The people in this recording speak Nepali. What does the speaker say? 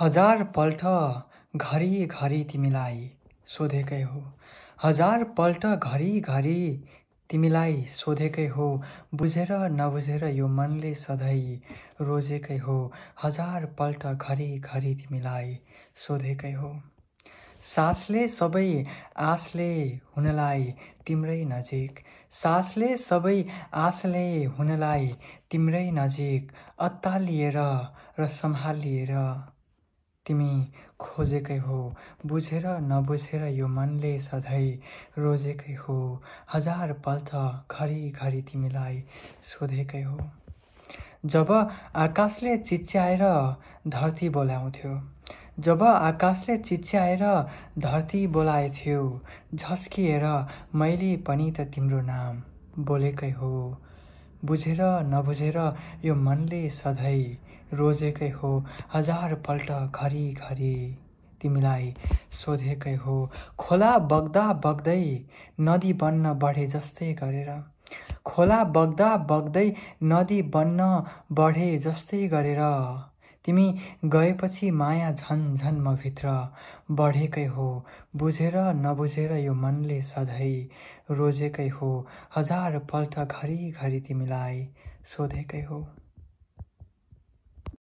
हजार पल्ट घरि घरि तिमीलाई सोधेकै हो हजार पल्ट घरि घरि तिमीलाई सोधेकै हो बुझेर नबुझेर यो मनले सधैँ रोजेकै हो हजार पल्ट घरि घरि तिमीलाई सोधेकै हो सासले सबै आसले हुनलाई तिम्रै नजिक सासले सबै आसले हुनलाई तिम्रै नजिक अत्तालिएर र सम्हालिएर तिमी खोजेकै हो बुझेर नबुझेर यो मनले सधैँ रोजेकै हो हजार पल्ट घरिघरि तिमीलाई सोधेकै हो जब आकाशले चिच्याएर धरती बोलाउँथ्यो जब आकाशले चिच्याएर धरती बोलाएथ्यो झस्किएर मैले पनि त तिम्रो नाम बोलेकै हो बुझेर नबुझेर यो मनले सधैँ रोजेकै हो हजारपल्ट घरी तिमीलाई सोधेकै हो खोला बग्दा बग्दै नदी बन्न बढे जस्तै गरेर खोला बग्दा बग्दै नदी बन्न बढे जस्तै गरेर तिमी गएपछि माया झन् झन् मभित्र बढेकै हो बुझेर नबुझेर यो मनले सधैँ रोजेकै हो हजारपल्ट घरिघरि तिमीलाई सोधेकै हो